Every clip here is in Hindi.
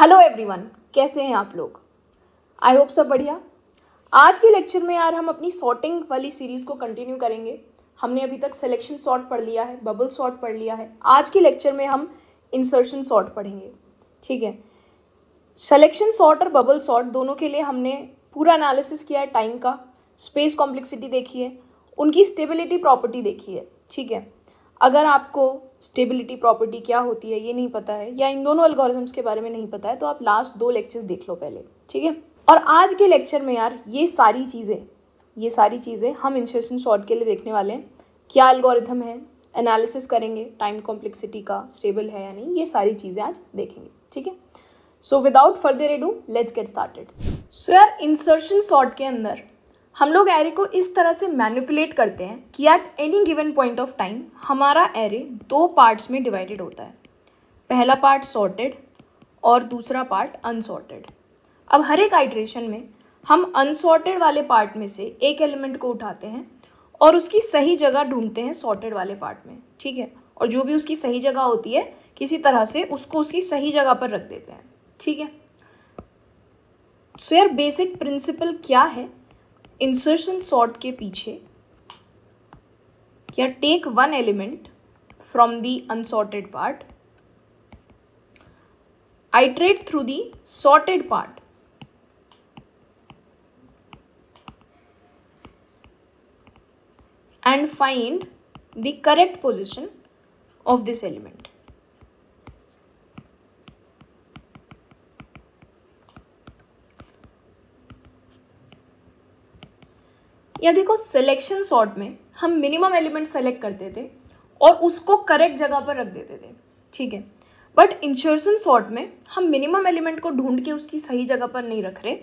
हेलो एवरीवन कैसे हैं आप लोग आई होप सब बढ़िया आज के लेक्चर में यार हम अपनी सॉर्टिंग वाली सीरीज़ को कंटिन्यू करेंगे हमने अभी तक सिलेक्शन सॉर्ट पढ़ लिया है बबल सॉर्ट पढ़ लिया है आज के लेक्चर में हम इंसर्शन सॉर्ट पढ़ेंगे ठीक है सिलेक्शन सॉर्ट और बबल सॉर्ट दोनों के लिए हमने पूरा एनालिसिस किया है टाइम का स्पेस कॉम्प्लेक्सिटी देखी है उनकी स्टेबिलिटी प्रॉपर्टी देखी है ठीक है अगर आपको स्टेबिलिटी प्रॉपर्टी क्या होती है ये नहीं पता है या इन दोनों एल्गोरिथम्स के बारे में नहीं पता है तो आप लास्ट दो लेक्चर्स देख लो पहले ठीक है और आज के लेक्चर में यार ये सारी चीज़ें ये सारी चीज़ें हम इंसर्शन शॉर्ट के लिए देखने वाले हैं क्या अल्गोरिथम है एनालिसिस करेंगे टाइम कॉम्प्लेक्सिटी का स्टेबल है या नहीं ये सारी चीज़ें आज देखेंगे ठीक है so without further ado let's get started so यार इंसर्शन शॉर्ट के अंदर हम लोग एरे को इस तरह से मैनिपुलेट करते हैं कि at any given point of time हमारा एरे दो पार्ट्स में डिवाइडेड होता है पहला पार्ट सॉर्टेड और दूसरा पार्ट अनसॉर्टेड अब हर एक आइट्रेशन में हम अनसॉर्टेड वाले पार्ट में से एक एलिमेंट को उठाते हैं और उसकी सही जगह ढूंढते हैं सॉर्टेड वाले पार्ट में ठीक है और जो भी उसकी सही जगह होती है किसी तरह से उसको उसकी सही जगह पर रख देते हैं ठीक है सो यार बेसिक प्रिंसिपल क्या है इंसर्शन सॉर्ट के पीछे क्या take one element from the unsorted part iterate through the sorted part and find the correct position of this element या देखो सिलेक्शन शॉर्ट में हम मिनिमम एलिमेंट सेलेक्ट करते थे और उसको करेक्ट जगह पर रख देते थे ठीक है बट इंसर्सन शॉट में हम मिनिमम एलिमेंट को ढूंढ के उसकी सही जगह पर नहीं रख रहे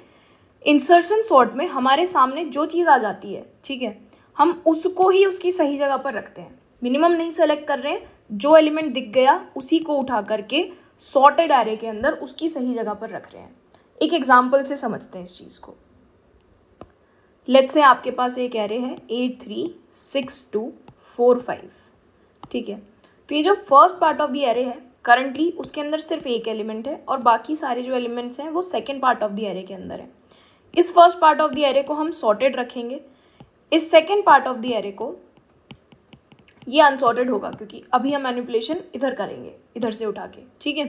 इंसर्सन शॉर्ट में हमारे सामने जो चीज़ आ जाती है ठीक है हम उसको ही उसकी सही जगह पर रखते हैं मिनिमम नहीं सेलेक्ट कर रहे हैं जो एलिमेंट दिख गया उसी को उठा करके सॉर्टेड एरे के अंदर उसकी सही जगह पर रख रहे हैं एक एग्जाम्पल से समझते हैं इस चीज़ को लेट्स से आपके पास एक एरे है eight three six two four five ठीक है तो ये जो first part of the array है करंटली उसके अंदर सिर्फ एक एलिमेंट है और बाकी सारे जो एलिमेंट्स हैं वो second part of the array के अंदर है इस first part of the array को हम सॉर्टेड रखेंगे इस second part of the array को ये अनसॉर्टेड होगा क्योंकि अभी हम मैनिपुलेशन इधर करेंगे इधर से उठा के ठीक है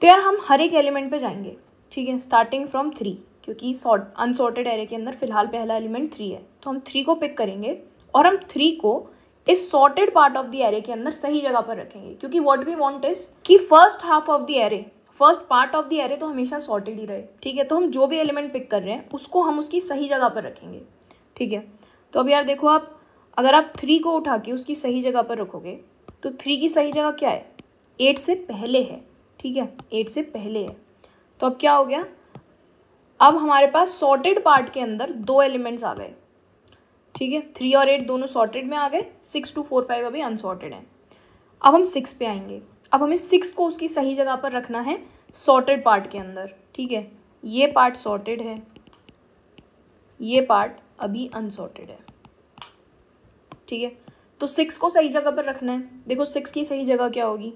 तो यार हम हर एक एलिमेंट पे जाएंगे ठीक है स्टार्टिंग फ्रॉम थ्री क्योंकि सॉर्ट अनसॉर्टेड एरे के अंदर फिलहाल पहला एलिमेंट थ्री है तो हम थ्री को पिक करेंगे और हम थ्री को इस sorted part of the array के अंदर सही जगह पर रखेंगे क्योंकि वॉट वी वॉन्ट इज कि first half of the array first part of the array तो हमेशा सॉर्टेड ही रहे ठीक है तो हम जो भी एलिमेंट पिक कर रहे हैं उसको हम उसकी सही जगह पर रखेंगे ठीक है तो अब यार देखो आप अगर आप थ्री को उठा के उसकी सही जगह पर रखोगे तो थ्री की सही जगह क्या है एट से पहले है ठीक है एट से पहले है तो अब क्या हो गया अब हमारे पास सॉर्टेड पार्ट के अंदर दो एलिमेंट्स आ गए ठीक है थ्री और एट दोनों सॉर्टेड में आ गए सिक्स टू फोर फाइव अभी अनसॉर्टेड हैं अब हम सिक्स पे आएंगे अब हमें सिक्स को उसकी सही जगह पर रखना है सॉर्टेड पार्ट के अंदर ठीक है ये पार्ट सॉर्टेड है ये पार्ट अभी अनसॉर्टेड है ठीक है तो सिक्स को सही जगह पर रखना है देखो सिक्स की सही जगह क्या होगी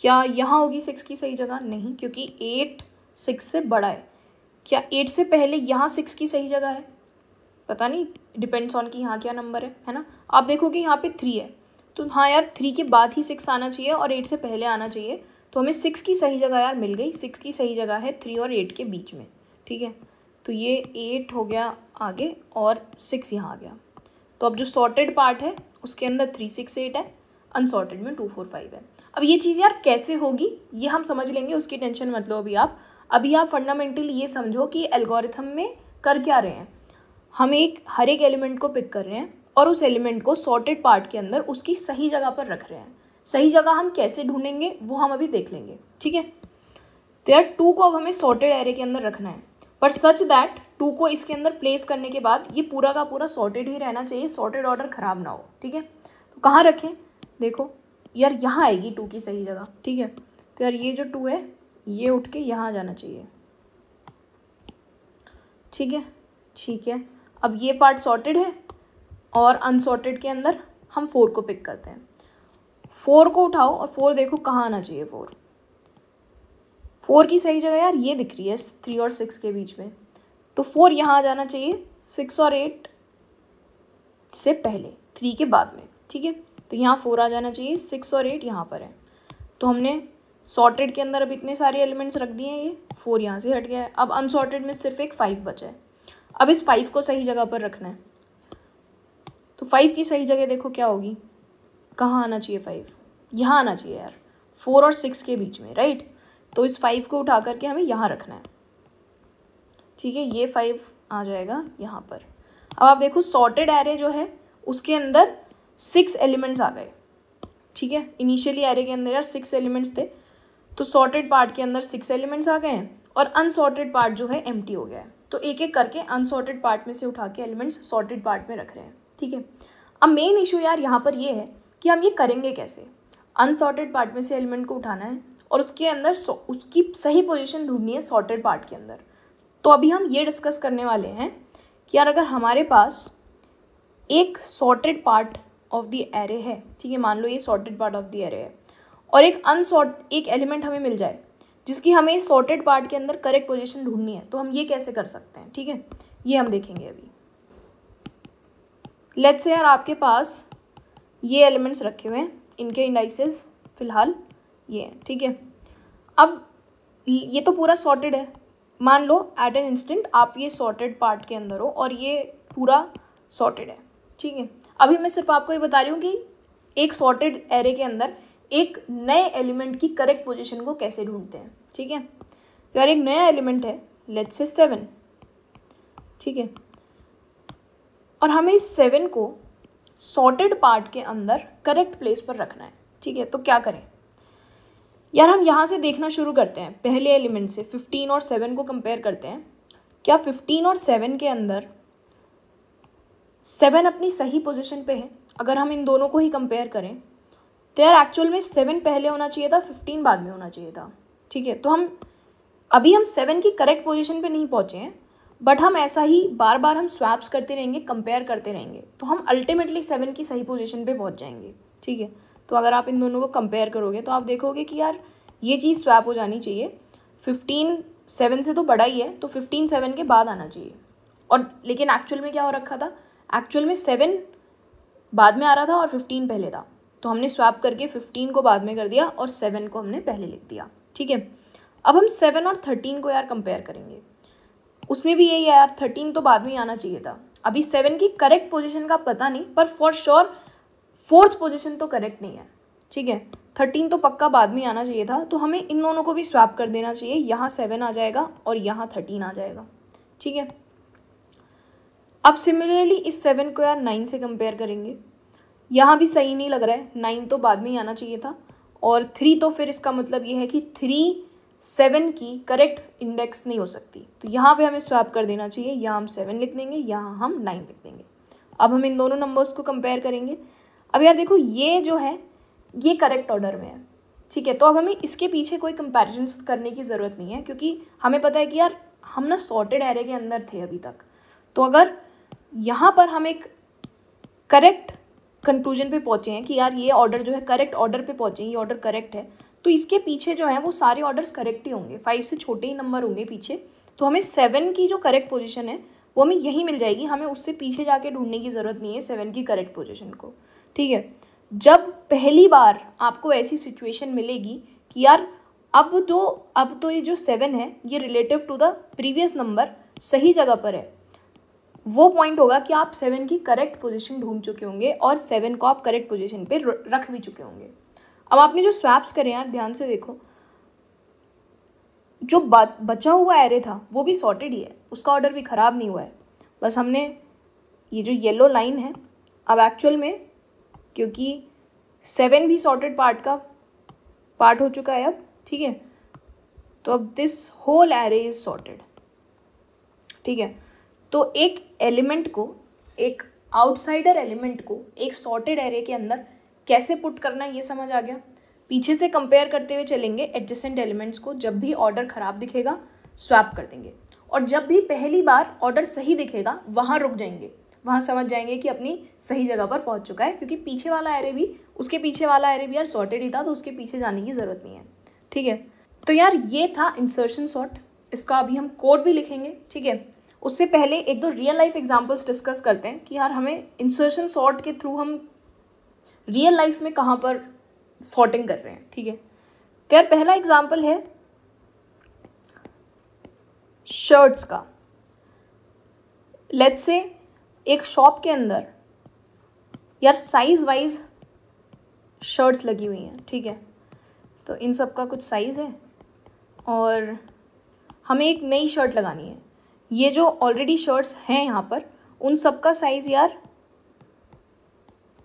क्या यहाँ होगी सिक्स की सही जगह नहीं क्योंकि एट सिक्स से बड़ा है क्या एट से पहले यहाँ सिक्स की सही जगह है पता नहीं डिपेंड्स ऑन कि यहाँ क्या नंबर है है ना आप देखोगे यहाँ पे थ्री है तो हाँ यार थ्री के बाद ही सिक्स आना चाहिए और एट से पहले आना चाहिए तो हमें सिक्स की सही जगह यार मिल गई सिक्स की सही जगह है थ्री और एट के बीच में ठीक है तो ये एट हो गया आगे और सिक्स यहाँ आ गया तो अब जो सॉर्टेड पार्ट है उसके अंदर थ्री सिक्स एट है अनसॉर्टेड में टू फोर फाइव है अब ये चीज़ यार कैसे होगी ये हम समझ लेंगे उसकी टेंशन मतलब अभी आप अभी आप फंडामेंटली ये समझो कि एल्गोरिथम में कर क्या रहे हैं हम एक हर एक एलिमेंट को पिक कर रहे हैं और उस एलिमेंट को सॉर्टेड पार्ट के अंदर उसकी सही जगह पर रख रहे हैं सही जगह हम कैसे ढूंढेंगे वो हम अभी देख लेंगे ठीक है तो यार टू को अब हमें सॉर्टेड एरे के अंदर रखना है पर सच दैट टू को इसके अंदर प्लेस करने के बाद ये पूरा का पूरा सॉर्टेड ही रहना चाहिए सॉर्टेड ऑर्डर ख़राब ना हो ठीक है तो कहाँ रखें देखो यार यहाँ आएगी टू की सही जगह ठीक है तो यार ये जो टू है ये उठ के यहाँ जाना चाहिए ठीक है ठीक है अब ये पार्ट सॉर्टेड है और अनसॉर्टेड के अंदर हम फोर को पिक करते हैं फोर को उठाओ और फोर देखो कहाँ आना चाहिए फोर फोर की सही जगह यार ये दिख रही है थ्री और सिक्स के बीच में तो फोर यहाँ जाना चाहिए सिक्स और एट से पहले थ्री के बाद में ठीक है तो यहाँ फोर आ जाना चाहिए सिक्स और एट यहाँ पर है तो हमने सॉर्टेड के अंदर अब इतने सारे एलिमेंट्स रख दिए हैं ये फोर यहाँ से हट गया है अब अनसॉर्टेड में सिर्फ एक फाइव बचा है अब इस फाइव को सही जगह पर रखना है तो फाइव की सही जगह देखो क्या होगी कहाँ आना चाहिए फाइव यहाँ आना चाहिए यार फोर और सिक्स के बीच में राइट तो इस फाइव को उठा करके हमें यहाँ रखना है ठीक है ये फाइव आ जाएगा यहाँ पर अब आप देखो सॉर्टेड एरे जो है उसके अंदर सिक्स एलिमेंट्स आ गए ठीक है इनिशियली एरे के अंदर यार सिक्स एलिमेंट्स थे तो सॉर्टेड पार्ट के अंदर सिक्स एलिमेंट्स आ गए हैं और अनसॉर्टेड पार्ट जो है एम हो गया है तो एक एक करके अनसॉर्टेड पार्ट में से उठा के एलिमेंट्स सॉर्टेड पार्ट में रख रहे हैं ठीक है अब मेन इशू यार यहाँ पर ये है कि हम ये करेंगे कैसे अनसॉर्टेड पार्ट में से एलिमेंट को उठाना है और उसके अंदर उसकी सही पोजिशन ढूंढनी है सॉर्टेड पार्ट के अंदर तो अभी हम ये डिस्कस करने वाले हैं कि यार अगर हमारे पास एक sorted part of the array है ठीक है मान लो ये sorted part of the array है और एक अनसॉर्ट एक एलिमेंट हमें मिल जाए जिसकी हमें सॉर्टेड पार्ट के अंदर करेक्ट पोजिशन ढूंढनी है तो हम ये कैसे कर सकते हैं ठीक है ये हम देखेंगे अभी लेट्स से यार आपके पास ये एलिमेंट्स रखे हुए हैं इनके इंडाइसिस फ़िलहाल ये हैं ठीक है अब ये तो पूरा सॉर्टेड है मान लो एट एन इंस्टेंट आप ये सॉर्टेड पार्ट के अंदर हो और ये पूरा सॉर्टेड है ठीक है अभी मैं सिर्फ आपको ये बता रही हूँ कि एक सॉर्टेड एरे के अंदर एक नए एलिमेंट की करेक्ट पोजीशन को कैसे ढूंढते हैं ठीक है तो यार एक नया एलिमेंट है लेट्स से सेवन ठीक है और हमें इस सेवन को सॉर्टेड पार्ट के अंदर करेक्ट प्लेस पर रखना है ठीक है तो क्या करें यार हम यहाँ से देखना शुरू करते हैं पहले एलिमेंट से फिफ्टीन और सेवन को कंपेयर करते हैं क्या फिफ्टीन और सेवन के अंदर सेवन अपनी सही पोजिशन पर है अगर हम इन दोनों को ही कंपेयर करें यार एक्चुअल में सेवन पहले होना चाहिए था फिफ्टीन बाद में होना चाहिए था ठीक है तो हम अभी हम सेवन की करेक्ट पोजिशन पर नहीं पहुँचे हैं बट हम ऐसा ही बार बार हम स्वैप्स करते रहेंगे कंपेयर करते रहेंगे तो हम अल्टीमेटली सेवन की सही पोजिशन पर पहुँच जाएंगे ठीक है तो अगर आप इन दोनों को कंपेयर करोगे तो आप देखोगे कि यार ये चीज़ स्वैप हो जानी चाहिए फिफ्टीन सेवन से तो बड़ा ही है तो फिफ्टीन सेवन के बाद आना चाहिए और लेकिन एक्चुअल में क्या हो रखा था एक्चुअल में सेवन बाद में आ रहा था और फिफ्टीन पहले था तो हमने स्वैप करके फिफ्टीन को बाद में कर दिया और सेवन को हमने पहले लिख दिया ठीक है अब हम सेवन और थर्टीन को यार कंपेयर करेंगे उसमें भी यही है यार थर्टीन तो बाद में ही आना चाहिए था अभी सेवन की करेक्ट पोजिशन का पता नहीं पर फॉर श्योर फोर्थ पोजिशन तो करेक्ट नहीं है ठीक है थर्टीन तो पक्का बाद में आना चाहिए था तो हमें इन दोनों को भी स्वैप कर देना चाहिए यहाँ सेवन आ जाएगा और यहाँ थर्टीन आ जाएगा ठीक है अब सिमिलरली इस सेवन को यार नाइन से कंपेयर करेंगे यहाँ भी सही नहीं लग रहा है नाइन तो बाद में ही आना चाहिए था और थ्री तो फिर इसका मतलब ये है कि थ्री सेवन की करेक्ट इंडेक्स नहीं हो सकती तो यहाँ पे हमें स्वैप कर देना चाहिए यहाँ हम सेवन लिख देंगे यहाँ हम नाइन लिख देंगे अब हम इन दोनों नंबर्स को कंपेयर करेंगे अब यार देखो ये जो है ये करेक्ट ऑर्डर में है ठीक है तो अब हमें इसके पीछे कोई कंपेरिजन करने की ज़रूरत नहीं है क्योंकि हमें पता है कि यार हम ना सॉर्टेड एरे के अंदर थे अभी तक तो अगर यहाँ पर हम एक करेक्ट कंक्लूजन पे पहुँचे हैं कि यार ये ऑर्डर जो है करेक्ट ऑर्डर पे पहुँचे ये ऑर्डर करेक्ट है तो इसके पीछे जो है वो सारे ऑर्डर्स करेक्ट ही होंगे फाइव से छोटे ही नंबर होंगे पीछे तो हमें सेवन की जो करेक्ट पोजिशन है वो हमें यहीं मिल जाएगी हमें उससे पीछे जाके ढूंढने की ज़रूरत नहीं है सेवन की करेक्ट पोजिशन को ठीक है जब पहली बार आपको ऐसी सिचुएशन मिलेगी कि यार अब तो अब तो ये जो सेवन है ये relative to the previous number सही जगह पर है वो पॉइंट होगा कि आप सेवन की करेक्ट पोजीशन ढूंढ चुके होंगे और सेवन को आप करेक्ट पोजीशन पे रख भी चुके होंगे अब आपने जो स्वैप्स करे यार ध्यान से देखो जो बचा हुआ एरे था वो भी सॉर्टेड ही है उसका ऑर्डर भी ख़राब नहीं हुआ है बस हमने ये जो येलो लाइन है अब एक्चुअल में क्योंकि सेवन भी सॉर्टेड पार्ट का पार्ट हो चुका है अब ठीक है तो अब this whole array is sorted ठीक है तो एक एलिमेंट को एक आउटसाइडर एलिमेंट को एक सॉर्टेड एरे के अंदर कैसे पुट करना है ये समझ आ गया पीछे से कंपेयर करते हुए चलेंगे एडजस्टेंट एलिमेंट्स को जब भी ऑर्डर ख़राब दिखेगा स्वैप कर देंगे और जब भी पहली बार ऑर्डर सही दिखेगा वहाँ रुक जाएंगे वहाँ समझ जाएंगे कि अपनी सही जगह पर पहुँच चुका है क्योंकि पीछे वाला एरे भी उसके पीछे वाला एरे भी यार सॉर्टेड ही था तो उसके पीछे जाने की ज़रूरत नहीं है ठीक है तो यार ये था इंसर्शन सॉर्ट इसका अभी हम कोड भी लिखेंगे ठीक है उससे पहले एक दो रियल लाइफ एग्जाम्पल्स डिस्कस करते हैं कि यार हमें इंसर्शन सॉर्ट के थ्रू हम रियल लाइफ में कहाँ पर सॉर्टिंग कर रहे हैं ठीक है तो यार पहला एग्जाम्पल है शर्ट्स का लेट्स से एक शॉप के अंदर यार साइज़ वाइज शर्ट्स लगी हुई हैं ठीक है तो इन सब का कुछ साइज़ है और हमें एक नई शर्ट लगानी है ये जो ऑलरेडी शर्ट्स हैं यहाँ पर उन सब का साइज़ यार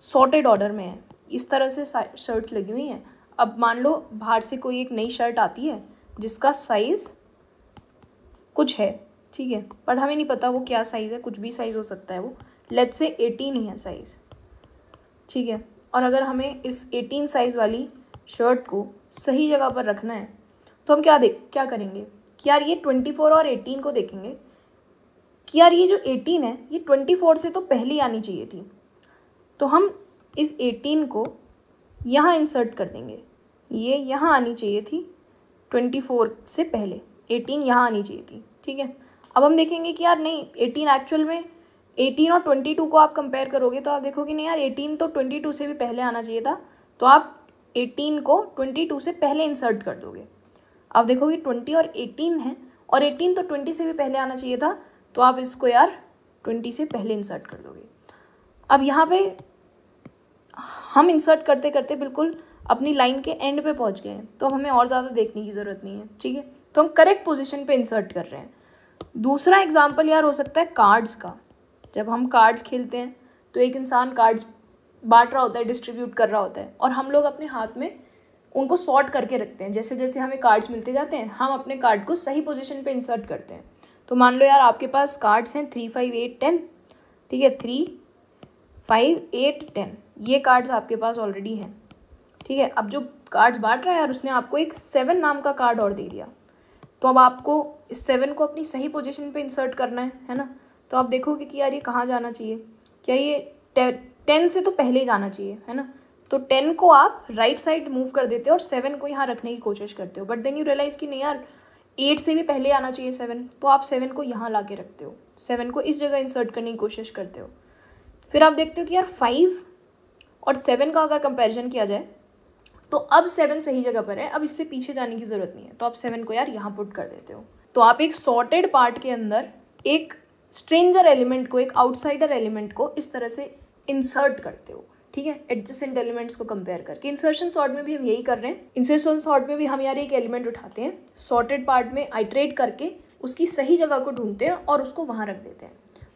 सॉर्टेड ऑर्डर में है इस तरह से शर्ट लगी हुई हैं अब मान लो बाहर से कोई एक नई शर्ट आती है जिसका साइज़ कुछ है ठीक है पर हमें नहीं पता वो क्या साइज़ है कुछ भी साइज़ हो सकता है वो लेट से एटीन ही है साइज़ ठीक है और अगर हमें इस एटीन साइज़ वाली शर्ट को सही जगह पर रखना है तो हम क्या देख क्या करेंगे कि यार ये ट्वेंटी फोर और एटीन को देखेंगे कि यार ये जो एटीन है ये ट्वेंटी फोर से तो पहले ही आनी चाहिए थी तो हम इस एटीन को यहाँ इंसर्ट कर देंगे ये यहाँ आनी चाहिए थी ट्वेंटी फोर से पहले एटीन यहाँ आनी चाहिए थी ठीक है अब हम देखेंगे कि यार नहीं एटीन एक्चुअल में एटीन और ट्वेंटी टू को आप कंपेयर करोगे तो आप देखोगे नहीं यार एटीन तो ट्वेंटी टू से भी पहले आना चाहिए था तो आप एटीन को ट्वेंटी टू से पहले इंसर्ट कर दोगे अब देखोगे ट्वेंटी और एटीन है और एटीन तो ट्वेंटी से भी पहले आना चाहिए था तो आप इसको यार ट्वेंटी से पहले इंसर्ट कर दोगे अब यहाँ पे हम इंसर्ट करते करते बिल्कुल अपनी लाइन के एंड पे पहुँच गए हैं तो अब हमें और ज़्यादा देखने की ज़रूरत नहीं है ठीक है तो हम करेक्ट पोजिशन पर इंसर्ट कर रहे हैं दूसरा एग्जाम्पल यार हो सकता है कार्ड्स का जब हम कार्ड्स खेलते हैं तो एक इंसान कार्ड्स बांट रहा होता है डिस्ट्रीब्यूट कर रहा होता है और हम लोग अपने हाथ में उनको सॉर्ट करके रखते हैं जैसे जैसे हमें कार्ड्स मिलते जाते हैं हम अपने कार्ड को सही पोजीशन पे इंसर्ट करते हैं तो मान लो यार आपके पास कार्ड्स हैं थ्री फाइव एट टेन ठीक है थ्री फाइव एट टेन ये कार्ड्स आपके पास ऑलरेडी हैं ठीक है अब जो कार्ड्स बांट रहा है यार उसने आपको एक सेवन नाम का कार्ड और दे दिया तो अब आपको इस सेवन को अपनी सही पोजिशन पर इंसर्ट करना है है ना तो आप देखोगे कि यार ये कहाँ जाना चाहिए क्या ये टेन से तो पहले ही जाना चाहिए है ना तो टेन को आप राइट साइड मूव कर देते हो और सेवन को यहाँ रखने की कोशिश करते हो बट देन यू रियलाइज़ कि नहीं यार एट से भी पहले आना चाहिए सेवन तो आप सेवन को यहाँ ला के रखते हो सेवन को इस जगह इंसर्ट करने की कोशिश करते हो फिर आप देखते हो कि यार फाइव और सेवन का अगर कंपेरिजन किया जाए तो अब सेवन सही जगह पर है अब इससे पीछे जाने की ज़रूरत नहीं है तो आप सेवन को यार यहाँ पुट कर देते हो तो आप एक सॉर्टेड पार्ट के अंदर एक स्ट्रेंजर एलिमेंट को एक आउटसाइडर एलिमेंट को इस तरह से इंसर्ट करते हो ठीक है एडजस्टेंट एलिमेंट्स को कंपेयर करके इंसर्शन सॉर्ट में भी हम यही कर रहे हैं इंसर्शन सॉर्ट में भी हम यार एक एलिमेंट उठाते हैं सॉर्टेड पार्ट में आइट्रेट करके उसकी सही जगह को ढूंढते हैं और उसको वहाँ रख देते हैं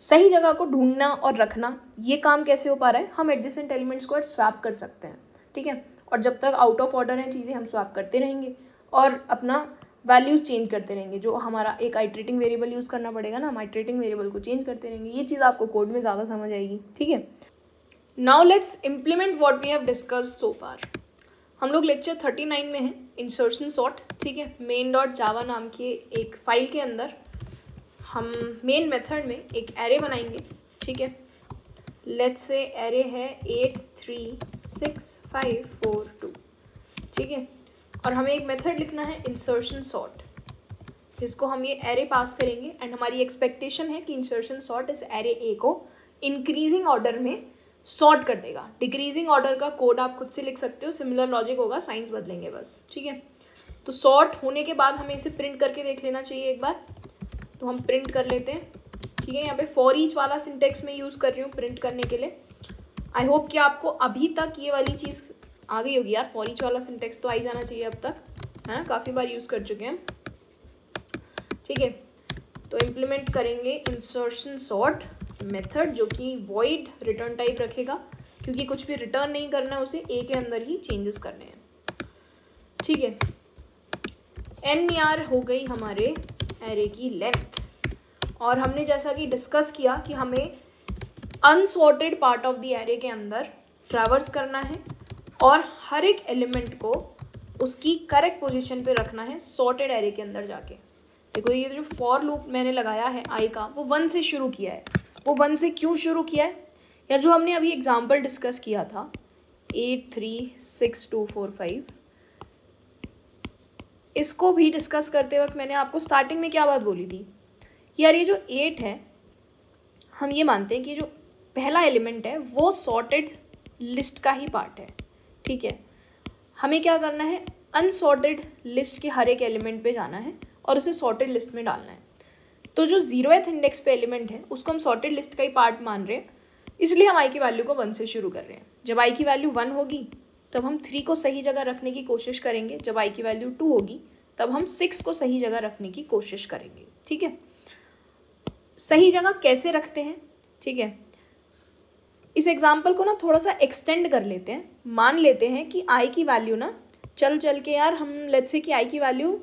सही जगह को ढूंढना और रखना ये काम कैसे हो पा रहा है हम एडजस्टेंट एलिमेंट्स को स्वैप कर सकते हैं ठीक है और जब तक आउट ऑफ ऑर्डर हैं चीज़ें हम स्वैप करते रहेंगे और अपना वैल्यूज़ चेंज करते रहेंगे जो हमारा एक आइट्रेटिंग वेरिएबल यूज़ करना पड़ेगा ना हम आइट्रेटिंग वेरिएबल को चेंज करते रहेंगे ये चीज़ आपको कोड में ज़्यादा समझ आएगी ठीक है now let's implement what we have discussed so far हम लोग लेक्चर थर्टी नाइन में हैं इंसर्शन सॉट ठीक है मेन डॉट जावा नाम की एक फाइल के अंदर हम मेन मेथड में एक एरे बनाएंगे ठीक है लेट्स से एरे है eight three six five four two ठीक है और हमें एक मेथड लिखना है इंसर्शन सॉट जिसको हम ये एरे पास करेंगे एंड हमारी एक्सपेक्टेशन है कि इंसर्शन सॉट इस एरे ए को इंक्रीजिंग ऑर्डर में सॉर्ट कर देगा डिक्रीजिंग ऑर्डर का कोड आप खुद से लिख सकते हो सिमिलर लॉजिक होगा साइंस बदलेंगे बस ठीक है तो सॉर्ट होने के बाद हमें इसे प्रिंट करके देख लेना चाहिए एक बार तो हम प्रिंट कर लेते हैं ठीक है यहाँ पे फॉर ईच वाला सिंटेक्स में यूज़ कर रही हूँ प्रिंट करने के लिए आई होप कि आपको अभी तक ये वाली चीज़ आ गई होगी यार फॉर ईच वाला सिंटेक्स तो आई जाना चाहिए अब तक है ना काफ़ी बार यूज़ कर चुके हैं ठीक है तो इम्प्लीमेंट करेंगे इंसर्शन सॉर्ट मेथड जो कि वॉइड रिटर्न टाइप रखेगा क्योंकि कुछ भी रिटर्न नहीं करना है उसे ए के अंदर ही चेंजेस करने हैं ठीक है एन आर हो गई हमारे एरे की लेंथ और हमने जैसा कि डिस्कस किया कि हमें unsorted part of the array के अंदर ट्रैवर्स करना है और हर एक एलिमेंट को उसकी करेक्ट पोजीशन पे रखना है सॉर्टेड एरे के अंदर जाके देखो ये जो फॉर लूप मैंने लगाया है आई का वो वन से शुरू किया है वो वन से क्यों शुरू किया है या जो हमने अभी एग्ज़ाम्पल डिस्कस किया था eight three six two four five इसको भी डिस्कस करते वक्त मैंने आपको स्टार्टिंग में क्या बात बोली थी कि यार ये जो एट है हम ये मानते हैं कि जो पहला एलिमेंट है वो सॉर्टेड लिस्ट का ही पार्ट है ठीक है हमें क्या करना है अनसॉर्टेड लिस्ट के हर एक एलिमेंट पे जाना है और उसे सॉर्टेड लिस्ट में डालना है तो जो जीरो एथ इंडेक्स पे एलिमेंट है उसको हम सॉर्टेड लिस्ट का ही पार्ट मान रहे हैं इसलिए हम आई की वैल्यू को वन से शुरू कर रहे हैं जब आई की वैल्यू वन होगी तब हम थ्री को सही जगह रखने की कोशिश करेंगे जब आई की वैल्यू टू होगी तब हम सिक्स को सही जगह रखने की कोशिश करेंगे ठीक है सही जगह कैसे रखते हैं ठीक है इस एग्जाम्पल को ना थोड़ा सा एक्सटेंड कर लेते हैं मान लेते हैं कि आई की वैल्यू ना चल चल के यार हम लेट्स से कि आई की वैल्यू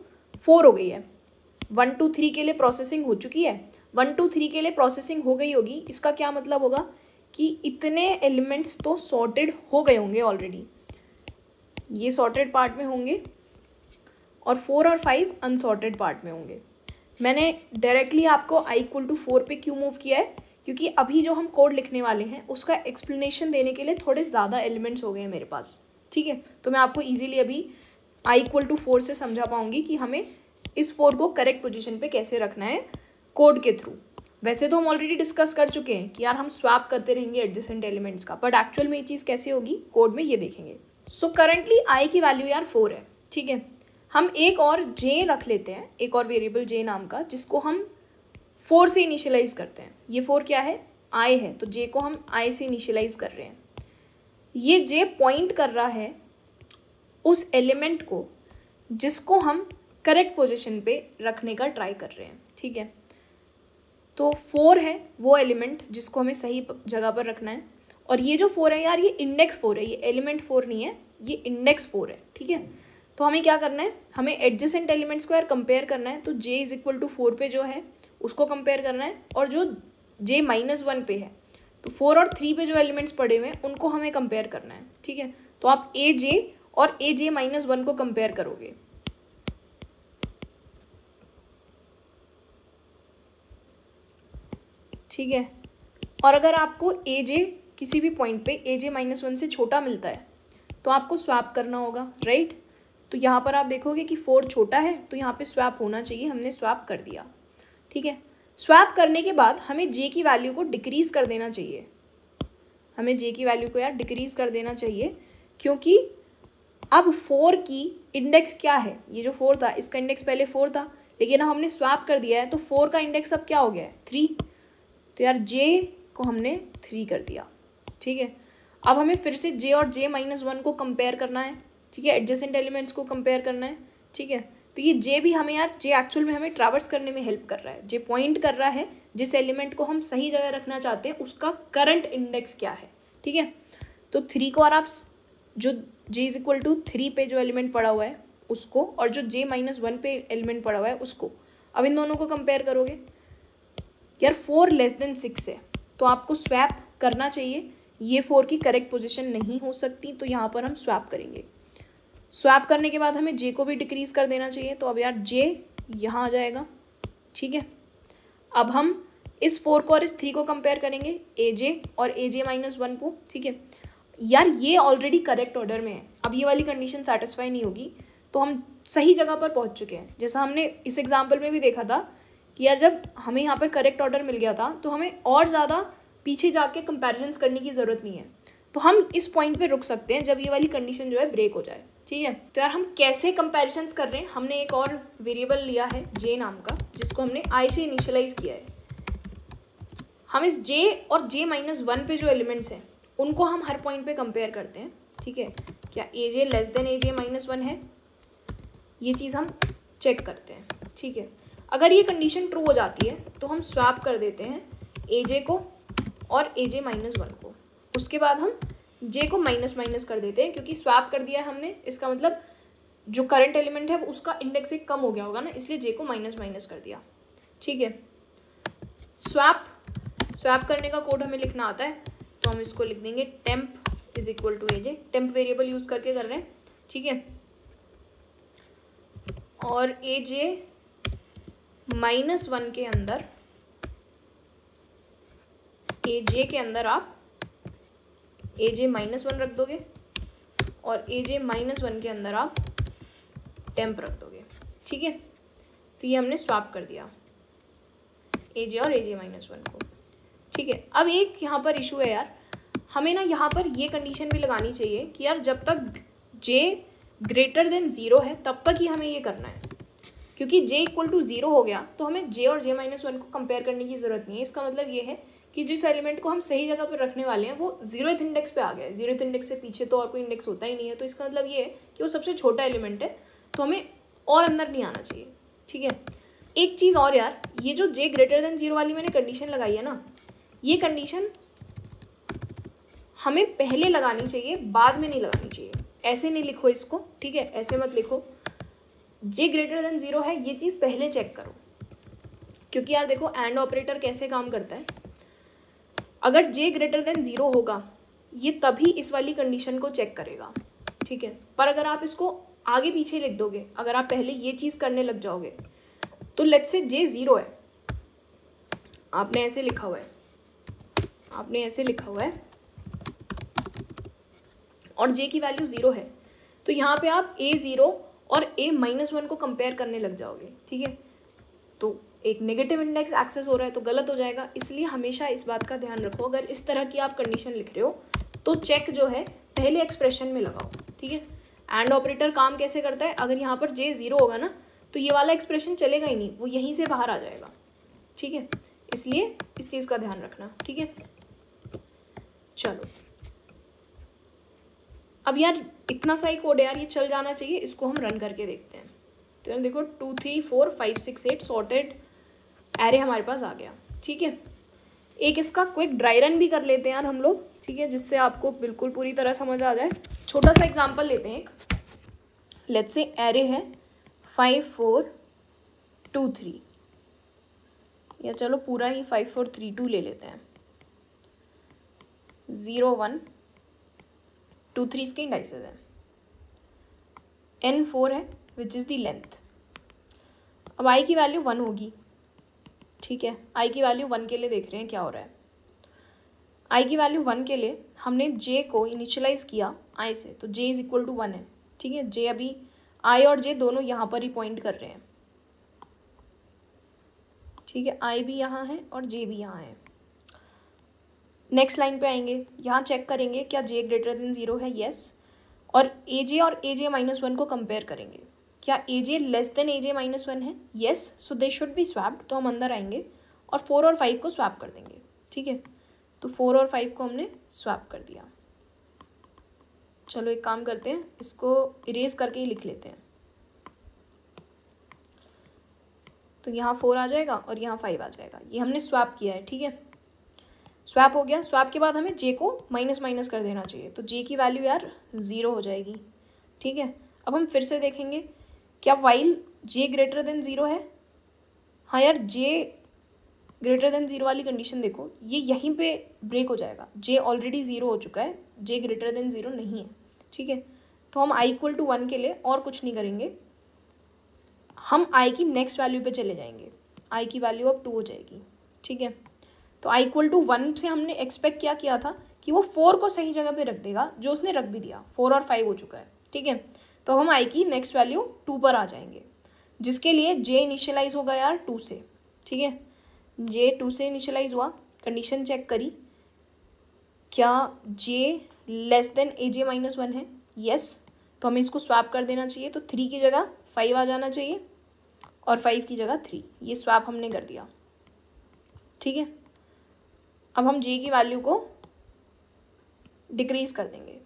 फोर हो गई है वन टू थ्री के लिए प्रोसेसिंग हो चुकी है वन टू थ्री के लिए प्रोसेसिंग हो गई होगी इसका क्या मतलब होगा कि इतने एलिमेंट्स तो सॉर्टेड हो गए होंगे ऑलरेडी ये सॉर्टेड पार्ट में होंगे और फोर और फाइव अनसॉर्टेड पार्ट में होंगे मैंने डायरेक्टली आपको आई इक्वल टू फोर पे क्यों मूव किया है क्योंकि अभी जो हम कोड लिखने वाले हैं उसका एक्सप्लेनेशन देने के लिए थोड़े ज़्यादा एलिमेंट्स हो गए हैं मेरे पास ठीक है तो मैं आपको ईजिली अभी आई इक्वल टू फोर से समझा पाऊँगी कि हमें इस फोर को करेक्ट पोजिशन पर कैसे रखना है कोड के थ्रू वैसे तो हम ऑलरेडी डिस्कस कर चुके हैं कि यार हम स्वैप करते रहेंगे एडजस्टेंट एलिमेंट्स का बट एक्चुअल में ये चीज़ कैसे होगी कोड में ये देखेंगे सो करंटली आई की वैल्यू यार फोर है ठीक है हम एक और जे रख लेते हैं एक और वेरिएबल जे नाम का जिसको हम फोर से इनिशियलाइज करते हैं ये फोर क्या है आई है तो जे को हम आई से इनिशियलाइज कर रहे हैं ये जे पॉइंट कर रहा है उस एलिमेंट को जिसको हम करेक्ट पोजिशन पे रखने का ट्राई कर रहे हैं ठीक है तो फोर है वो एलिमेंट जिसको हमें सही जगह पर रखना है और ये जो फोर है यार ये इंडेक्स फोर है ये एलिमेंट फोर नहीं है ये इंडेक्स फोर है ठीक है तो हमें क्या करना है हमें एडजस्टेंट एलिमेंट्स को यार कंपेयर करना है तो J is equal to four पे जो है उसको कंपेयर करना है और जो जे माइनस वन पे है तो फोर और थ्री पे जो एलिमेंट्स पड़े हुए हैं उनको हमें कंपेयर करना है ठीक है तो आप ए जे और ए जे माइनस वन को कंपेयर करोगे ठीक है और अगर आपको ए जे किसी भी पॉइंट पे ए जे माइनस वन से छोटा मिलता है तो आपको स्वैप करना होगा राइट तो यहाँ पर आप देखोगे कि फोर छोटा है तो यहाँ पे स्वैप होना चाहिए हमने स्वैप कर दिया ठीक है स्वैप करने के बाद हमें जे की वैल्यू को डिक्रीज़ कर देना चाहिए हमें जे की वैल्यू को यार डिक्रीज़ कर देना चाहिए क्योंकि अब फोर की इंडेक्स क्या है ये जो फोर था इसका इंडेक्स पहले फोर था लेकिन अब हमने स्वैप कर दिया है तो फोर का इंडेक्स अब क्या हो गया है थ्री तो यार जे को हमने थ्री कर दिया ठीक है अब हमें फिर से जे और जे माइनस वन को कंपेयर करना है ठीक है एडजेसेंट एलिमेंट्स को कंपेयर करना है ठीक है तो ये जे भी हमें यार जे एक्चुअल में हमें ट्रावर्स करने में हेल्प कर रहा है जे पॉइंट कर रहा है जिस एलिमेंट को हम सही जगह रखना चाहते हैं उसका करंट इंडेक्स क्या है ठीक है तो थ्री को और आप जो J is equal to three पे जो एलिमेंट पड़ा हुआ है उसको और जो जे माइनस वन पे एलिमेंट पड़ा हुआ है उसको अब इन दोनों को कंपेयर करोगे यार फोर लेस देन सिक्स है तो आपको स्वैप करना चाहिए ये फोर की करेक्ट पोजिशन नहीं हो सकती तो यहाँ पर हम स्वैप करेंगे स्वैप करने के बाद हमें जे को भी डिक्रीज़ कर देना चाहिए तो अब यार जे यहाँ आ जाएगा ठीक है अब हम इस फोर को और इस थ्री को कंपेयर करेंगे ए जे और ए जे माइनस वन को ठीक है यार ये ऑलरेडी करेक्ट ऑर्डर में है अब ये वाली कंडीशन सेटिस्फाई नहीं होगी तो हम सही जगह पर पहुंच चुके हैं जैसा हमने इस एग्जाम्पल में भी देखा था कि यार जब हमें यहाँ पर करेक्ट ऑर्डर मिल गया था तो हमें और ज़्यादा पीछे जाके कंपेरिजन्स करने की ज़रूरत नहीं है तो हम इस पॉइंट पे रुक सकते हैं जब ये वाली कंडीशन जो है ब्रेक हो जाए ठीक है तो यार हम कैसे कंपेरिजन्स कर रहे हैं हमने एक और वेरिएबल लिया है जे नाम का जिसको हमने आई से इनिशलाइज किया है हम इस जे और जे माइनस वन पे जो एलिमेंट्स हैं उनको हम हर पॉइंट पे कंपेयर करते हैं ठीक है क्या A J less than A J minus one है ये चीज़ हम चेक करते हैं ठीक है अगर ये कंडीशन ट्रू हो जाती है तो हम स्वैप कर देते हैं ए जे को और ए जे माइनस वन को उसके बाद हम जे को माइनस माइनस कर देते हैं क्योंकि स्वैप कर दिया है हमने इसका मतलब जो करंट एलिमेंट है उसका इंडेक्स एक कम हो गया होगा ना इसलिए जे को माइनस माइनस कर दिया ठीक है स्वैप स्वैप करने का कोड हमें लिखना आता है तो हम इसको लिख देंगे temp is equal to A J temp variable use करके कर रहे हैं ठीक है और ए जे माइनस वन के अंदर ए जे के अंदर आप ए जे माइनस वन रख दोगे और ए जे माइनस वन के अंदर आप टेम्प रख दोगे ठीक है तो ये हमने स्वाप कर दिया ए जे और ए जे माइनस वन को ठीक है अब एक यहाँ पर इशू है यार हमें ना यहाँ पर ये कंडीशन भी लगानी चाहिए कि यार जब तक जे ग्रेटर देन ज़ीरो है तब तक ही हमें ये करना है क्योंकि जे इक्वल टू ज़ीरो हो गया तो हमें जे और जे माइनस वन को कंपेयर करने की ज़रूरत नहीं है इसका मतलब ये है कि जिस एलिमेंट को हम सही जगह पर रखने वाले हैं वो जीरो इंडेक्स पे आ गया है इंडेक्स से पीछे तो और कोई इंडेक्स होता ही नहीं है तो इसका मतलब ये है कि वो सबसे छोटा एलिमेंट है तो हमें और अंदर नहीं आना चाहिए ठीक है एक चीज़ और यार ये जो जे ग्रेटर देन जीरो वाली मैंने कंडीशन लगाई है ना ये कंडीशन हमें पहले लगानी चाहिए बाद में नहीं लगानी चाहिए ऐसे नहीं लिखो इसको ठीक है ऐसे मत लिखो जे ग्रेटर देन ज़ीरो है ये चीज़ पहले चेक करो क्योंकि यार देखो एंड ऑपरेटर कैसे काम करता है अगर जे ग्रेटर देन ज़ीरो होगा ये तभी इस वाली कंडीशन को चेक करेगा ठीक है पर अगर आप इसको आगे पीछे लिख दोगे अगर आप पहले ये चीज़ करने लग जाओगे तो लेट से जे ज़ीरो है आपने ऐसे लिखा हुआ है आपने ऐसे लिखा हुआ है और जे की वैल्यू ज़ीरो है तो यहाँ पे आप ए ज़ीरो और ए माइनस वन को कंपेयर करने लग जाओगे ठीक है तो एक नेगेटिव इंडेक्स एक्सेस हो रहा है तो गलत हो जाएगा इसलिए हमेशा इस बात का ध्यान रखो अगर इस तरह की आप कंडीशन लिख रहे हो तो चेक जो है पहले एक्सप्रेशन में लगाओ ठीक है एंड ऑपरेटर काम कैसे करता है अगर यहाँ पर जे ज़ीरो होगा ना तो ये वाला एक्सप्रेशन चलेगा ही नहीं वो यहीं से बाहर आ जाएगा ठीक है इसलिए इस चीज़ का ध्यान रखना ठीक है चलो अब यार इतना सा ही कोड है यार ये चल जाना चाहिए इसको हम रन करके देखते हैं तो यार देखो two three four five six eight sorted array हमारे पास आ गया ठीक है एक इसका क्विक ड्राई रन भी कर लेते हैं यार हम लोग ठीक है जिससे आपको बिल्कुल पूरी तरह समझ आ जाए छोटा सा एग्जाम्पल लेते हैं एक लेट्स से एरे है फाइव फोर टू थ्री या चलो पूरा ही फाइव फोर थ्री टू ले लेते हैं ज़ीरो वन टू थ्री इसके इंडाइसेज हैं एन फोर है विच इज़ दी लेंथ अब आई की वैल्यू वन होगी ठीक है आई की वैल्यू वन के लिए देख रहे हैं क्या हो रहा है आई की वैल्यू वन के लिए हमने जे को इनिशलाइज किया आई से तो J is equal to one है ठीक है जे अभी आई और जे दोनों यहाँ पर ही पॉइंट कर रहे हैं ठीक है आई भी यहाँ है और जे भी यहाँ है नेक्स्ट लाइन पे आएंगे यहाँ चेक करेंगे क्या जे ग्रेटर देन ज़ीरो है येस और ए जे और ए जे माइनस वन को कंपेयर करेंगे क्या A J less than A J minus one है yes so they should be swapped तो हम अंदर आएंगे और फोर और फाइव को स्वैप कर देंगे ठीक है तो फोर और फाइव को हमने स्वैप कर दिया चलो एक काम करते हैं इसको इरेज करके ही लिख लेते हैं तो यहाँ फोर आ जाएगा और यहाँ फाइव आ जाएगा ये हमने स्वैप किया है ठीक है स्वैप हो गया स्वैप के बाद हमें जे को माइनस माइनस कर देना चाहिए तो जे की वैल्यू यार ज़ीरो हो जाएगी ठीक है अब हम फिर से देखेंगे क्या while J greater than zero है हाँ यार जे ग्रेटर देन ज़ीरो वाली कंडीशन देखो ये यहीं पे ब्रेक हो जाएगा जे ऑलरेडी ज़ीरो हो चुका है जे ग्रेटर देन ज़ीरो नहीं है ठीक है तो हम आई इक्वल टू वन के लिए और कुछ नहीं करेंगे हम आई की नेक्स्ट वैल्यू पे चले जाएंगे आई की वैल्यू अब टू हो जाएगी ठीक है तो आई इक्वल टू वन से हमने एक्सपेक्ट क्या किया था कि वो फोर को सही जगह पे रख देगा जो उसने रख भी दिया फोर और फाइव हो चुका है ठीक है तो हम आई की नेक्स्ट वैल्यू टू पर आ जाएंगे जिसके लिए जे इनिशियलाइज गया यार टू से ठीक है जे टू से इनिशियलाइज हुआ कंडीशन चेक करी क्या J less than A J minus one yes यस yes. तो हमें इसको स्वैप कर देना चाहिए तो थ्री की जगह फाइव आ जाना चाहिए और फाइव की जगह थ्री ये स्वैप हमने कर दिया ठीक है अब हम जी की वैल्यू को डिक्रीज कर देंगे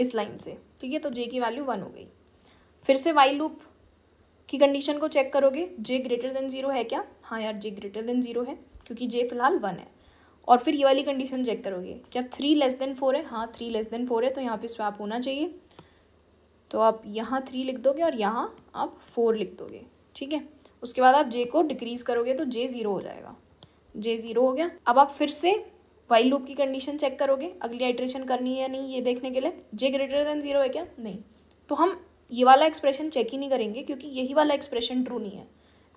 इस लाइन से ठीक है तो जे की वैल्यू वन हो गई फिर से वाई लूप की कंडीशन को चेक करोगे जे ग्रेटर देन ज़ीरो है क्या हाँ यार जे ग्रेटर देन ज़ीरो है क्योंकि जे फिलहाल वन है और फिर ये वाली कंडीशन चेक करोगे क्या थ्री लेस देन फोर है हाँ थ्री लेस देन फोर है तो यहाँ पे स्वैप होना चाहिए तो आप यहाँ थ्री लिख दोगे और यहाँ आप फोर लिख दोगे ठीक है उसके बाद आप जे को डिक्रीज़ करोगे तो जे ज़ीरो हो जाएगा जे ज़ीरो हो गया अब आप फिर से वाइल लूप की कंडीशन चेक करोगे अगली आइट्रेशन करनी है या नहीं ये देखने के लिए जे ग्रेटर देन ज़ीरो है क्या नहीं तो हम ये वाला एक्सप्रेशन चेक ही नहीं करेंगे क्योंकि यही वाला एक्सप्रेशन ट्रू नहीं है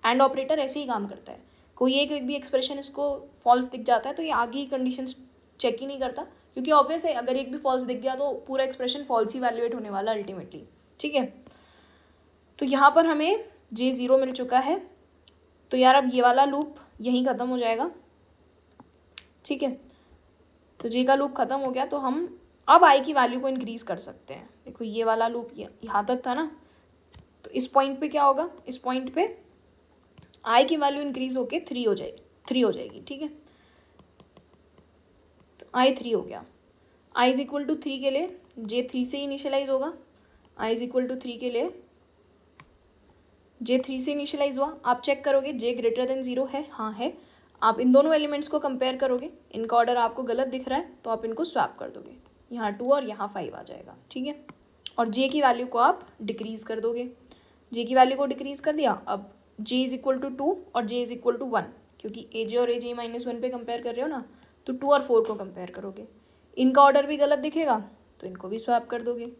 एंड ऑपरेटर ऐसे ही काम करता है कोई एक भी एक्सप्रेशन इसको फॉल्स दिख जाता है तो ये आगे ही कंडीशन चेक ही नहीं करता क्योंकि ऑब्वियस है अगर एक भी फॉल्स दिख गया तो पूरा एक्सप्रेशन फॉल्स ही वैल्यूएट होने वाला अल्टीमेटली ठीक है तो यहाँ पर हमें जे ज़ीरो मिल चुका है तो यार अब ये वाला लूप यहीं ख़त्म हो जाएगा ठीक है तो जे का लूप ख़त्म हो गया तो हम अब आई की वैल्यू को इंक्रीज़ कर सकते हैं देखो ये वाला लूप यहाँ तक था ना तो इस पॉइंट पे क्या होगा इस पॉइंट पे आई की वैल्यू इंक्रीज़ होके थ्री हो जाएगी थ्री हो जाएगी ठीक है तो आई थ्री हो गया I is equal to three के लिए जे थ्री से ही इनिशलाइज होगा I is equal to three के लिए जे थ्री से इनिशियलाइज हुआ आप चेक करोगे जे ग्रेटर देन जीरो है हाँ है आप इन दोनों एलिमेंट्स को कंपेयर करोगे इनका ऑर्डर आपको गलत दिख रहा है तो आप इनको स्वैप कर दोगे यहाँ टू और यहाँ फाइव आ जाएगा ठीक है और जे की वैल्यू को आप डिक्रीज़ कर दोगे जे की वैल्यू को डिक्रीज़ कर दिया अब J is equal to two और J is equal to one क्योंकि ए जे और ए जे माइनस वन पे कंपेयर कर रहे हो ना तो टू और फोर को कंपेयर करोगे इनका ऑर्डर भी गलत दिखेगा तो इनको भी स्वैप कर दोगे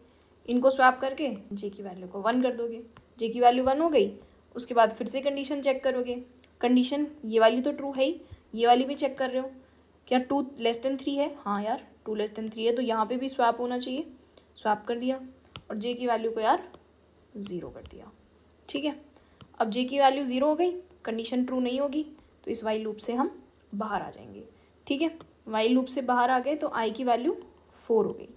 इनको स्वैप करके जे की वैल्यू को वन कर दोगे जे की वैल्यू वन हो गई उसके बाद फिर से कंडीशन चेक करोगे कंडीशन ये वाली तो ट्रू है ही ये वाली भी चेक कर रहे हो क्या टू लेस देन थ्री है हाँ यार टू लेस देन थ्री है तो यहाँ पे भी स्वैप होना चाहिए स्वैप कर दिया और जे की वैल्यू को यार ज़ीरो कर दिया ठीक है अब जे की वैल्यू ज़ीरो हो गई कंडीशन ट्रू नहीं होगी तो इस वाई लूप से हम बाहर आ जाएंगे ठीक है वाई लूप से बाहर आ गए तो आई की वैल्यू फोर हो गई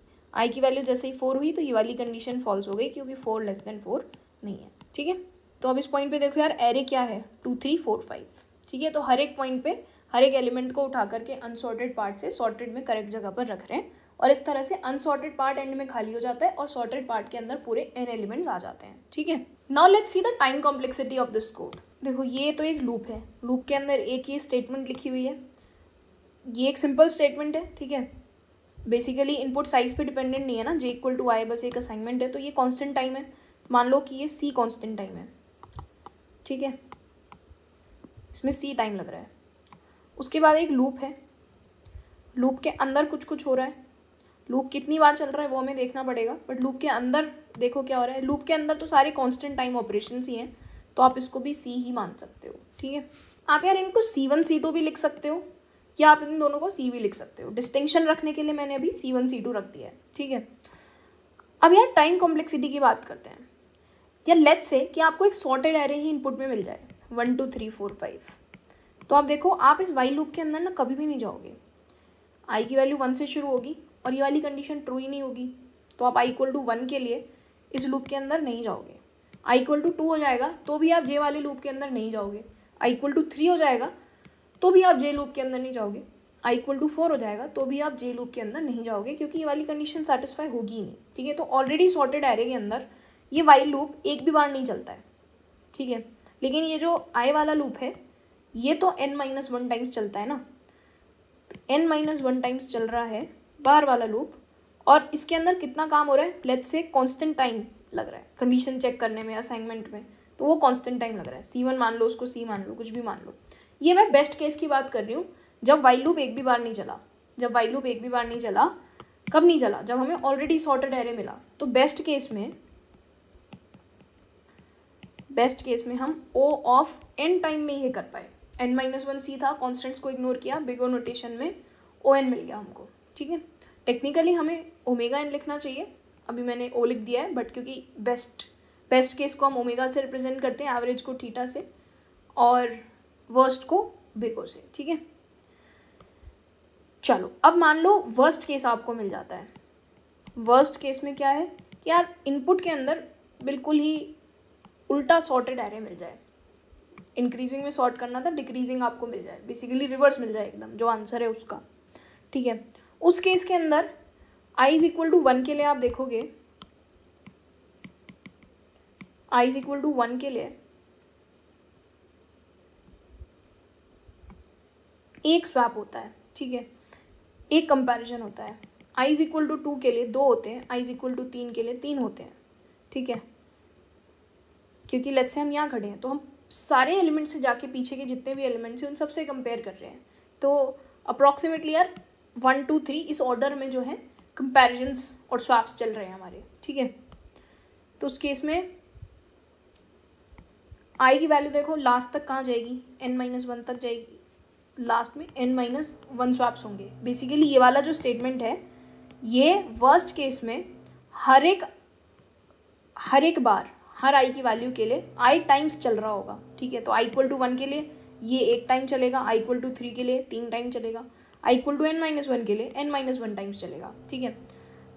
आई की वैल्यू जैसे ही फोर हुई तो ये वाली कंडीशन फॉल्स हो गई क्योंकि फोर लेस देन फोर नहीं है ठीक है तो अब इस पॉइंट पे देखो यार एरे क्या है टू थ्री फोर फाइव ठीक है तो हर एक पॉइंट पे हर एक एलिमेंट को उठा करके अनसॉर्टेड पार्ट से सॉर्टेड में करेक्ट जगह पर रख रहे हैं और इस तरह से अनसॉर्टेड पार्ट एंड में खाली हो जाता है और सॉर्टेड पार्ट के अंदर पूरे एन एलिमेंट्स आ जाते हैं ठीक है now let see the time complexity of this code देखो ये तो एक लूप है लूप के अंदर एक ही स्टेटमेंट लिखी हुई है ये एक सिंपल स्टेटमेंट है ठीक है बेसिकली इनपुट साइज पे डिपेंडेंट नहीं है ना जे इक्वल टू आई बस एक असाइनमेंट है तो ये कॉन्स्टेंट टाइम है मान लो कि ये सी कॉन्स्टेंट टाइम है ठीक है इसमें सी टाइम लग रहा है उसके बाद एक लूप है लूप के अंदर कुछ कुछ हो रहा है लूप कितनी बार चल रहा है वो हमें देखना पड़ेगा बट लूप के अंदर देखो क्या हो रहा है लूप के अंदर तो सारे कॉन्स्टेंट टाइम ऑपरेशन ही हैं तो आप इसको भी सी ही मान सकते हो ठीक है आप यार इनको सी वन सी टू भी लिख सकते हो या आप इन दोनों को सी भी लिख सकते हो डिस्टिंक्शन रखने के लिए मैंने अभी सी वन सी टू रख दिया है ठीक है अब यार टाइम कॉम्प्लेक्सिटी की बात करते हैं या लेट से कि आपको एक सॉर्टेड एरे ही इनपुट में मिल जाए one two three four five तो आप देखो आप इस वाई लूप के अंदर ना कभी भी नहीं जाओगे आई की वैल्यू वन से शुरू होगी और ये वाली कंडीशन ट्रू ही नहीं होगी तो आप आई इक्वल टू वन के लिए इस लूप के अंदर नहीं जाओगे आई इक्वल टू टू हो जाएगा तो भी आप जे वाले लूप के अंदर नहीं जाओगे आई इक्वल टू थ्री हो जाएगा तो भी आप जे लूप के अंदर नहीं जाओगे आई इक्वल टू फोर हो जाएगा तो भी आप जे लूप के अंदर नहीं जाओगे क्योंकि ये वाली कंडीशन सेटिस्फाई होगी ही नहीं ठीक है तो ऑलरेडी सॉर्टेड एरे के अंदर ये वाइल लूप एक भी बार नहीं चलता है ठीक है लेकिन ये जो आई वाला लूप है ये तो एन माइनस वन टाइम्स चलता है ना एन माइनस वन टाइम्स चल रहा है बार वाला लूप और इसके अंदर कितना काम हो रहा है लेट्स से कॉन्स्टेंट टाइम लग रहा है कंडीशन चेक करने में असाइनमेंट में तो वो कॉन्स्टेंट टाइम लग रहा है सी वन मान लो उसको सी मान लो कुछ भी मान लो ये मैं बेस्ट केस की बात कर रही हूँ जब वाइल लूप एक भी बार नहीं चला जब वाइल लूप एक भी बार नहीं चला कब नहीं चला जब हमें ऑलरेडी सॉर्टेड एरे मिला तो बेस्ट केस में बेस्ट केस में हम ओ ऑफ एन टाइम में ये कर पाए एन माइनस वन सी था कॉन्स्टेंट्स को इग्नोर किया बिगो नोटेशन में ओ एन मिल गया हमको ठीक है टेक्निकली हमें ओमेगा एन लिखना चाहिए अभी मैंने ओ लिख दिया है बट क्योंकि बेस्ट बेस्ट केस को हम ओमेगा से रिप्रेजेंट करते हैं एवरेज को थीटा से और वर्स्ट को बिगो से ठीक है चलो अब मान लो वर्स्ट केस आपको मिल जाता है वर्स्ट केस में क्या है कि यार इनपुट के अंदर बिल्कुल ही उल्टा सॉर्टेड एरे मिल जाए इंक्रीजिंग में सॉर्ट करना था डिक्रीजिंग आपको मिल जाए बेसिकली रिवर्स मिल जाए एकदम जो आंसर है उसका ठीक है उस केस के अंदर I is equal to one के लिए आप देखोगे I is equal to one के लिए एक स्वैप होता है ठीक है एक कंपैरिजन होता है i is equal to two के लिए दो होते हैं आई इज इक्वल टू तीन के लिए तीन होते हैं ठीक है क्योंकि लेट्स से हम यहाँ खड़े हैं तो हम सारे एलिमेंट्स से जाके पीछे के जितने भी एलिमेंट्स हैं उन सबसे कंपेयर कर रहे हैं तो अप्रॉक्सीमेटली यार वन टू थ्री इस ऑर्डर में जो है कंपेरिजन्स और स्वैप्स चल रहे हैं हमारे ठीक है तो उस केस में आई की वैल्यू देखो लास्ट तक कहाँ जाएगी एन माइनस वन तक जाएगी लास्ट में एन माइनस वन स्वैप्स होंगे बेसिकली ये वाला जो स्टेटमेंट है ये वर्स्ट केस में हर एक हर एक बार हर आई की वैल्यू के लिए आई टाइम्स चल रहा होगा ठीक है तो आई इक्वल टू वन के लिए ये एक टाइम चलेगा आई इक्वल टू थ्री के लिए तीन टाइम चलेगा i equal to n minus one के लिए एन माइनस वन टाइम्स चलेगा ठीक है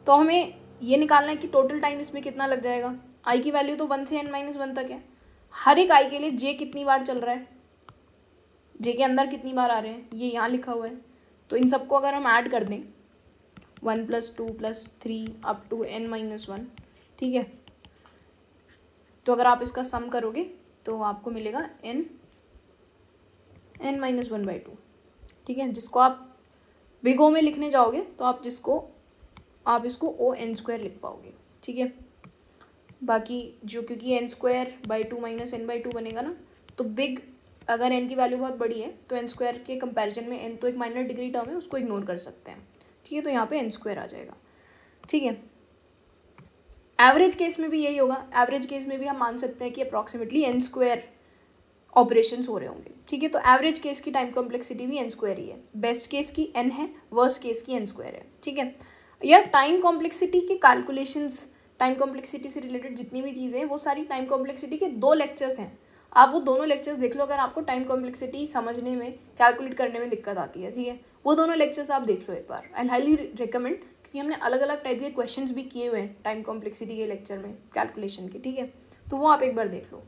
तो हमें ये निकालना है कि टोटल टाइम इसमें कितना लग जाएगा आई की वैल्यू तो वन से एन माइनस वन तक है हर एक आई के लिए जे कितनी बार चल रहा है जे के अंदर कितनी बार आ रहे हैं ये यहाँ लिखा हुआ है तो इन सबको अगर हम ऐड कर दें one plus two plus three up to n minus one ठीक है तो अगर आप इसका सम करोगे तो आपको मिलेगा n n minus one by two ठीक है जिसको आप विगो में लिखने जाओगे तो आप जिसको आप इसको ओ एन स्क्वायर लिख पाओगे ठीक है बाकी जो क्योंकि n square by two minus n by two बनेगा ना तो बिग अगर एन की वैल्यू बहुत बड़ी है तो एन स्क्वायर के कंपैरिजन में एन तो एक माइनर डिग्री टर्म है उसको इग्नोर कर सकते हैं ठीक है तो यहाँ पे एन स्क्वायर आ जाएगा ठीक है एवरेज केस में भी यही होगा एवरेज केस में भी हम मान सकते हैं कि अप्रॉक्सीमेटली एन स्क्वायर ऑपरेशन हो रहे होंगे ठीक है तो एवरेज केस की टाइम कॉम्प्लेक्सिटी भी एन स्क्वायर ही है बेस्ट केस की एन है वर्स्ट केस की एन स्क्वायर है ठीक है या टाइम कॉम्प्लेक्सिटी के कैलकुलेशंस टाइम कॉम्प्लेक्सिटी से रिलेटेड जितनी भी चीज़ें हैं वो सारी टाइम कॉम्प्लेक्सिटी के दो लेक्चर्स हैं आप वो दोनों लेक्चर्स देख लो अगर आपको टाइम कॉम्प्लेक्सिटी समझने में कैलकुलेट करने में दिक्कत आती है ठीक है वो दोनों लेक्चर्स आप देख लो एक बार आई हाईली रिकमेंड कि हमने अलग अलग टाइप के क्वेश्चंस भी किए हुए हैं टाइम कॉम्प्लेक्सिटी के लेक्चर में कैलकुलेशन के ठीक है तो वो आप एक बार देख लो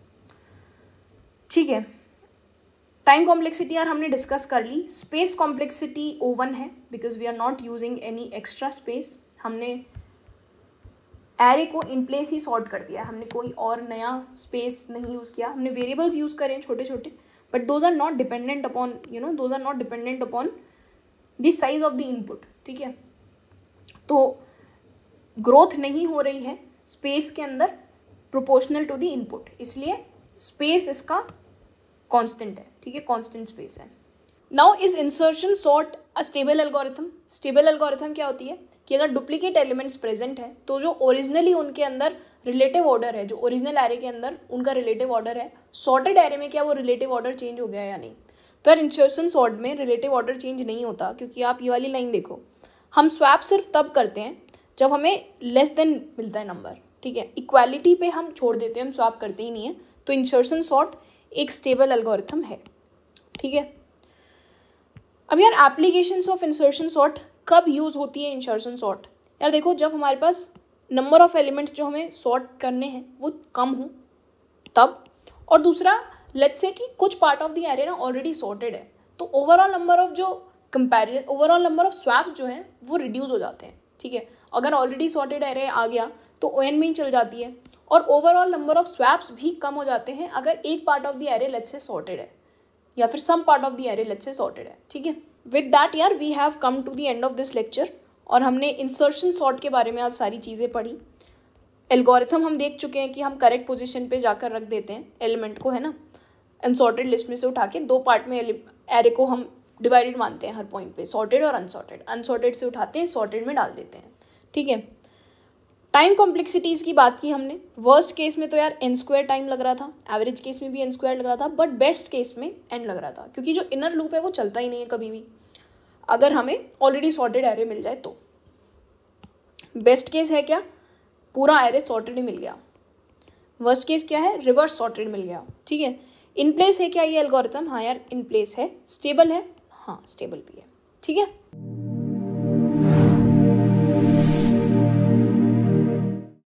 ठीक है टाइम कॉम्प्लेक्सिटी यार हमने डिस्कस कर ली स्पेस कॉम्प्लेक्सिटी ओवन है because we are not using any extra space हमने एरे को इन प्लेस ही सॉर्ट कर दिया हमने कोई और नया स्पेस नहीं यूज़ किया हमने वेरिएबल्स यूज़ करें छोटे छोटे but those are not dependent upon you know those are not dependent upon the size of the input ठीक है तो ग्रोथ नहीं हो रही है स्पेस के अंदर प्रोपोर्शनल टू द इनपुट इसलिए स्पेस इसका कांस्टेंट है ठीक है कांस्टेंट स्पेस है now is insertion sort a stable algorithm stable algorithm क्या होती है कि अगर डुप्लीकेट एलिमेंट्स प्रेजेंट है तो जो ओरिजिनली उनके अंदर रिलेटिव ऑर्डर है जो ओरिजिनल एरे के अंदर उनका रिलेटिव ऑर्डर है सॉर्टेड एरे में क्या वो रिलेटिव ऑर्डर चेंज हो गया या नहीं तो इंसर्शन सॉर्ट में रिलेटिव ऑर्डर चेंज नहीं होता क्योंकि आप ये वाली लाइन देखो हम स्वैप सिर्फ तब करते हैं जब हमें लेस देन मिलता है नंबर ठीक है इक्वालिटी पे हम छोड़ देते हैं हम स्वैप करते ही नहीं है तो इंसर्शन सॉर्ट एक स्टेबल एल्गोरिथम है ठीक है अब यार एप्लीकेशन ऑफ इंसर्शन सॉर्ट कब यूज़ होती है इंसर्शन सॉर्ट यार देखो जब हमारे पास नंबर ऑफ एलिमेंट्स जो हमें सॉर्ट करने हैं वो कम हो तब और दूसरा लेट्स से कि कुछ पार्ट ऑफ द एरे ना ऑलरेडी सॉर्टेड है तो ओवरऑल नंबर ऑफ जो comparison overall number of swaps जो हैं वो रिड्यूस हो जाते हैं ठीक है अगर ऑलरेडी सॉर्टेड एरे आ गया तो ओ एन में ही चल जाती है और ओवरऑल नंबर ऑफ स्वैप्स भी कम हो जाते हैं अगर एक part of the array let say sorted है या फिर some part of the array let say sorted है ठीक है विद डैट यार we have come to the end of this lecture और हमने इंसर्शन सॉर्ट के बारे में आज सारी चीज़ें पढ़ी एल्गोरिथम हम देख चुके हैं कि हम करेक्ट पोजिशन पर जाकर रख देते हैं एलिमेंट को है ना अनसॉर्टेड लिस्ट में से उठा के दो पार्ट में एरे को हम डिवाइडेड मानते हैं हर पॉइंट पे सॉर्टेड और अनसॉर्टेड अनसॉर्टेड से उठाते हैं सॉर्टेड में डाल देते हैं ठीक है टाइम कॉम्प्लेक्सिटीज़ की बात की हमने वर्स्ट केस में तो यार एन स्क्वायर टाइम लग रहा था एवरेज केस में भी एन स्क्वायर लग रहा था बट बेस्ट केस में एन लग रहा था क्योंकि जो इनर लूप है वो चलता ही नहीं है कभी भी अगर हमें ऑलरेडी सॉर्टेड एरे मिल जाए तो बेस्ट केस है क्या पूरा एरे सॉर्टेड मिल गया वर्स्ट केस क्या है रिवर्स सॉर्टेड मिल गया ठीक है इन प्लेस है क्या ये एल्गोरिथम हाँ यार इन प्लेस है स्टेबल है हाँ स्टेबल भी है ठीक है